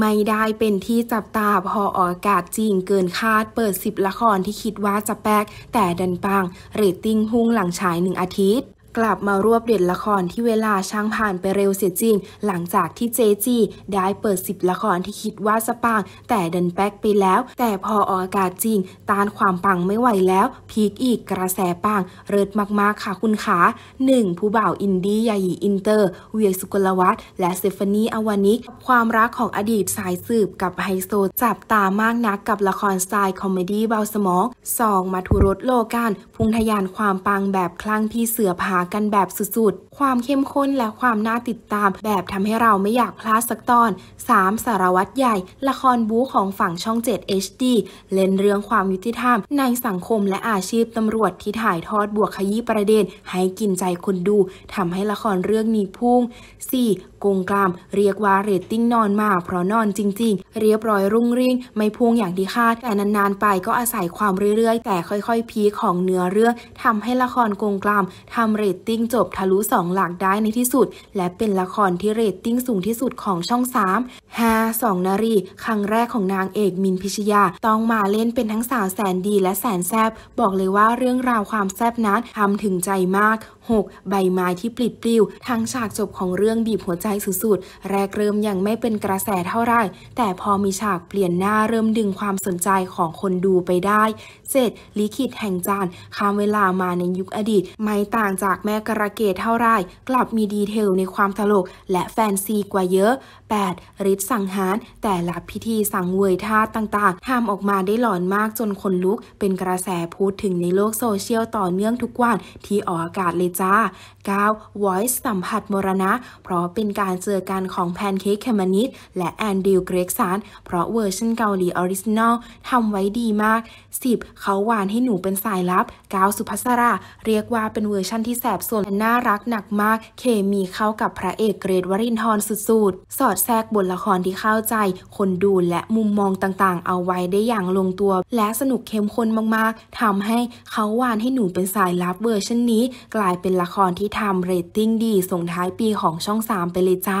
ไม่ได้เป็นที่จับตาพอออกาศจริงเกินคาดเปิด 10 ละครที่คิดว่าจะแป๊กแต่ดันปังเรตติ้งหุ่งหลังฉายหนึ่งอาทิตย์กลับมารวบเด็ดละครที่เวลาช่างผ่านไปเร็วเสียจริง หลังจากที่เจจีได้เปิดสิบละครที่คิดว่าสปางแต่ดันแป๊กไปแล้ว แต่พอออกอากาศจริงตานความปังไม่ไหวแล้ว พีคอีกกระแสปังเริดมากๆค่ะคุณขา 1. ผู้บ่าวอินดี้ยายีอินเตอร์ เวียสุกลวัฒน์และเซฟานีอวานิก ความรักของอดีตสายสืบกับไฮโซจับตามากนักกับละครสไตล์คอมเมดี้เบาสมอง 2. มาทุรสโลกันพุ่งทยานความปังแบบคลั่งพี่เสือพากันแบบสุด ๆ ความเข้มข้นและความน่าติดตามแบบทำให้เราไม่อยากพลาดสักตอน 3. สารวัตรใหญ่ ละครบู๊ของฝั่งช่อง 7 HD เล่นเรื่องความยุติธรรมในสังคมและอาชีพตำรวจที่ถ่ายทอดบวกขยี้ประเด็นให้กินใจคนดู ทำให้ละครเรื่องนี้พุ่ง 4. กงกลาม เรียกว่าเรตติ้งนอนมา เพราะนอนจริง ๆ เรียบร้อยรุ่งริ่งไม่พุ่งอย่างที่คาด แต่นานๆไปก็อาศัยความเรื่อยๆแต่ค่อยๆ พีของเนื้อเรื่องทำให้ละครกงกลามทำเรตตติ้งจบทะลุ 2 หลักได้ในที่สุด และเป็นละครที่เรตติ้งสูงที่สุดของช่อง 3 5 2 นารี ครั้งแรกของนางเอกมินพิชยา ต้องมาเล่นเป็นทั้งสาวแสนดีและแสนแซบบอกเลยว่าเรื่องราวความแซบนั้นทำถึงใจมาก6ใบไม้ที่ปลิดปลิวทางฉากจบของเรื่องบีบหัวใจสุดๆแรกเริ่มยังไม่เป็นกระแสเท่าไร แต่พอมีฉากเปลี่ยนหน้าเริ่มดึงความสนใจของคนดูไปได้เจ็ดลิขิตแห่งจานข้ามเวลามาในยุคอดีตไม่ต่างจากแม่กระเกดเท่าไรกลับมีดีเทลในความตลกและแฟนซีกว่าเยอะ 8. ริดสังหาร แต่ละพิธีสังเวยท่าต่างๆทำออกมาได้หลอนมากจนคนลุกเป็นกระแสพูดถึงในโลกโซเชียลต่อเนื่องทุกวันที่ออกอากาศเลยจ้า 9. Voice สัมผัสมรณะ เพราะเป็นการเจอกันของแพนเค้กแคมานิดและแอนดิวเกรกซานเพราะเวอร์ชันเกาหลีออริจินอลทำไว้ดีมาก 10. เขาหวานให้หนูเป็นสายลับ 9. สุภัสราเรียกว่าเป็นเวอร์ชันที่แสบส่วนน่ารักหนักมากเคมีเข้ากับพระเอกเกรดวรินทร์สุดๆ สอดแทรกบทละครที่เข้าใจคนดูและมุมมองต่างๆ เอาไว้ได้อย่างลงตัว และสนุกเข้มข้นมากๆทำให้เขาวานให้หนูเป็นสายลับเวอร์ชันนี้ กลายเป็นละครที่ทำเรตติ้งดีส่งท้ายปีของช่อง 3 ไปเลยจ้า